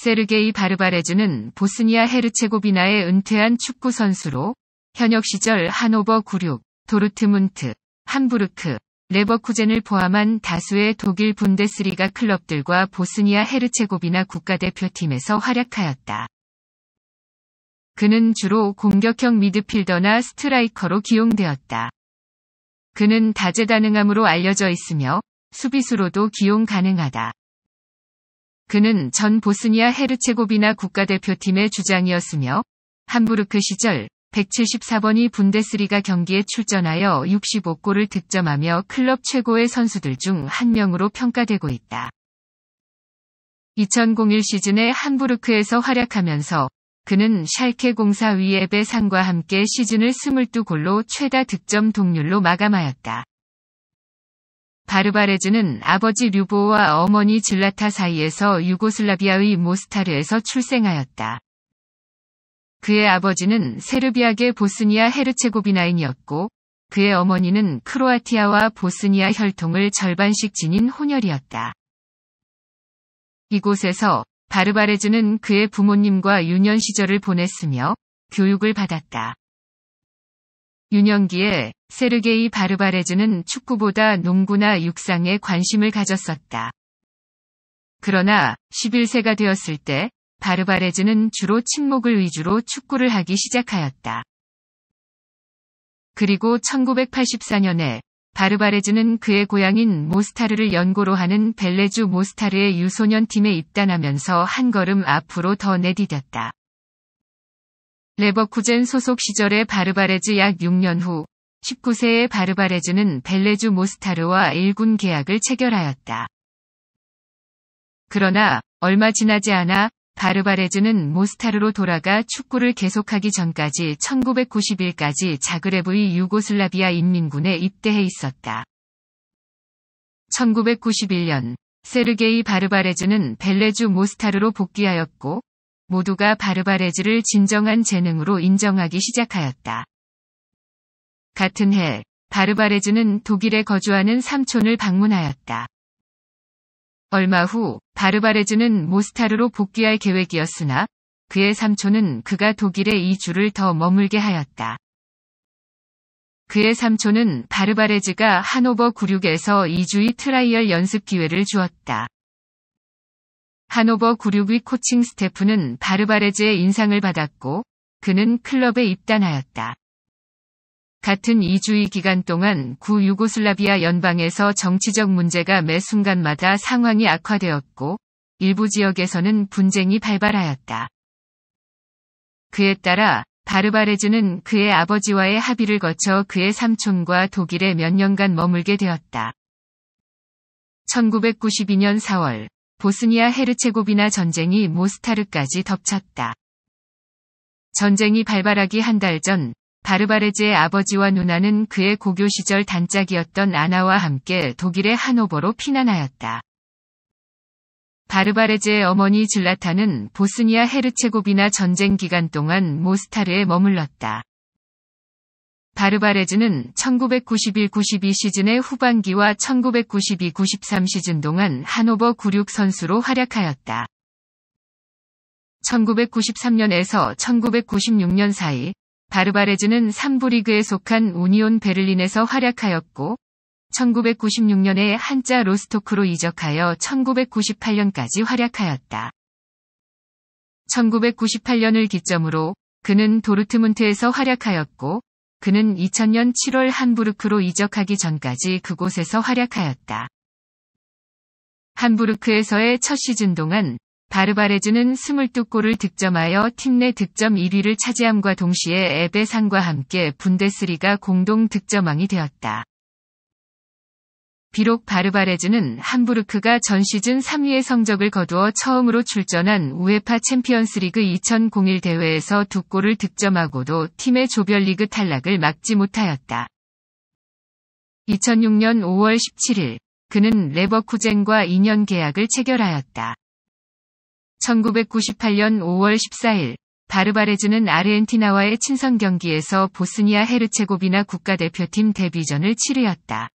세르게이 바르바레즈는 보스니아 헤르체고비나의 은퇴한 축구 선수로 현역 시절 하노버 96, 도르트문트, 함부르크, 레버쿠젠을 포함한 다수의 독일 분데스리가 클럽들과 보스니아 헤르체고비나 국가대표팀에서 활약하였다. 그는 주로 공격형 미드필더나 스트라이커로 기용되었다. 그는 다재다능함으로 알려져 있으며 수비수로도 기용 가능하다. 그는 전 보스니아 헤르체고비나 국가대표팀의 주장이었으며 함부르크 시절 174번이 분데스리가 경기에 출전하여 65골을 득점하며 클럽 최고의 선수들 중 한 명으로 평가되고 있다. 2001 시즌에 함부르크에서 활약하면서 그는 샬케 공사 위에베 상과 함께 시즌을 22골로 최다 득점 동률로 마감하였다. 바르바레즈는 아버지 류보와 어머니 질라타 사이에서 유고슬라비아의 모스타르에서 출생하였다. 그의 아버지는 세르비아계 보스니아 헤르체고비나인이었고 그의 어머니는 크로아티아와 보스니아 혈통을 절반씩 지닌 혼혈이었다. 이곳에서 바르바레즈는 그의 부모님과 유년 시절을 보냈으며 교육을 받았다. 유년기에 세르게이 바르바레즈는 축구보다 농구나 육상에 관심을 가졌었다. 그러나 11세가 되었을 때 바르바레즈는 주로 침묵을 위주로 축구를 하기 시작하였다. 그리고 1984년에 바르바레즈는 그의 고향인 모스타르를 연고로 하는 벨레주 모스타르의 유소년 팀에 입단하면서 한 걸음 앞으로 더 내디뎠다. 레버쿠젠 소속 시절의 바르바레즈 약 6년 후 19세의 바르바레즈는 벨레주 모스타르와 1군 계약을 체결하였다. 그러나 얼마 지나지 않아 바르바레즈는 모스타르로 돌아가 축구를 계속하기 전까지 1 9 9 0일까지 자그레브의 유고슬라비아 인민군에 입대해 있었다. 1991년 세르게이 바르바레즈는 벨레주 모스타르로 복귀하였고 모두가 바르바레즈를 진정한 재능으로 인정하기 시작하였다. 같은 해, 바르바레즈는 독일에 거주하는 삼촌을 방문하였다. 얼마 후, 바르바레즈는 모스타르로 복귀할 계획이었으나, 그의 삼촌은 그가 독일에 2주를 더 머물게 하였다. 그의 삼촌은 바르바레즈가 하노버 96에서 2주의 트라이얼 연습 기회를 주었다. 하노버 9 6위 코칭 스태프는 바르바레즈의 인상을 받았고 그는 클럽에 입단하였다. 같은 2주의 기간 동안 구 유고슬라비아 연방에서 정치적 문제가 매 순간마다 상황이 악화되었고 일부 지역에서는 분쟁이 발발하였다. 그에 따라 바르바레즈는 그의 아버지와의 합의를 거쳐 그의 삼촌과 독일에 몇 년간 머물게 되었다. 1992년 4월 보스니아 헤르체고비나 전쟁이 모스타르까지 덮쳤다. 전쟁이 발발하기 한 달전 바르바레즈의 아버지와 누나는 그의 고교 시절 단짝이었던 아나와 함께 독일의 한노버로 피난하였다. 바르바레즈의 어머니 질라타는 보스니아 헤르체고비나 전쟁 기간 동안 모스타르에 머물렀다. 바르바레즈는 1991-92 시즌의 후반기와 1992-93 시즌 동안 한노버96 선수로 활약하였다. 1993년에서 1996년 사이 바르바레즈는 3부 리그에 속한 우니온 베를린에서 활약하였고 1996년에 한자 로스토크로 이적하여 1998년까지 활약하였다. 1998년을 기점으로 그는 도르트문트에서 활약하였고 그는 2000년 7월 함부르크로 이적하기 전까지 그곳에서 활약하였다. 함부르크에서의 첫 시즌 동안 바르바레즈는 22골을 득점하여 팀 내 득점 1위를 차지함과 동시에 에베상과 함께 분데스리가 공동 득점왕이 되었다. 비록 바르바레즈는 함부르크가 전 시즌 3위의 성적을 거두어 처음으로 출전한 우에파 챔피언스리그 2001 대회에서 두 골을 득점하고도 팀의 조별리그 탈락을 막지 못하였다. 2006년 5월 17일 그는 레버쿠젠과 2년 계약을 체결하였다. 1998년 5월 14일 바르바레즈는 아르헨티나와의 친선 경기에서 보스니아 헤르체고비나 국가대표팀 데뷔전을 치르였다.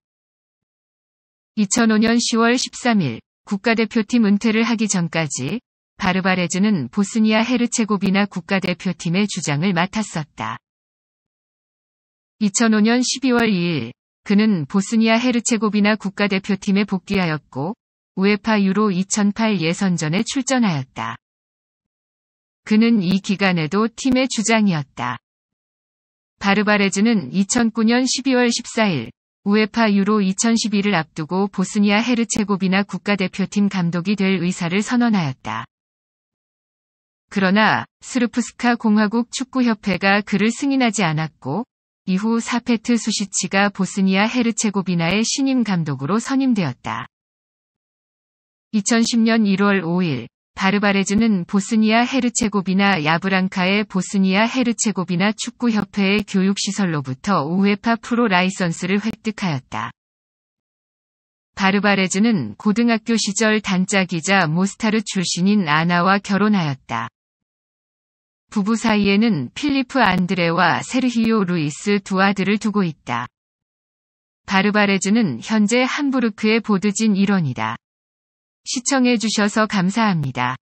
2005년 10월 13일 국가대표팀 은퇴를 하기 전까지 바르바레즈는 보스니아 헤르체고비나 국가대표팀의 주장을 맡았었다. 2005년 12월 2일 그는 보스니아 헤르체고비나 국가대표팀에 복귀하였고 우에파 유로 2008 예선전에 출전하였다. 그는 이 기간에도 팀의 주장이었다. 바르바레즈는 2009년 12월 14일 우에파 유로 2012를 앞두고 보스니아 헤르체고비나 국가대표팀 감독이 될 의사를 선언하였다. 그러나 스르프스카 공화국 축구협회가 그를 승인하지 않았고 이후 사페트 수시치가 보스니아 헤르체고비나의 신임 감독으로 선임되었다. 2010년 1월 5일 바르바레즈는 보스니아 헤르체고비나 야브랑카의 보스니아 헤르체고비나 축구협회의 교육시설로부터 우에파 프로 라이선스를 획득하였다. 바르바레즈는 고등학교 시절 단짝 이자 모스타르 출신인 아나와 결혼하였다. 부부 사이에는 필리프 안드레와 세르히오 루이스 두 아들을 두고 있다. 바르바레즈는 현재 함부르크의 보드진 일원이다. 시청해주셔서 감사합니다.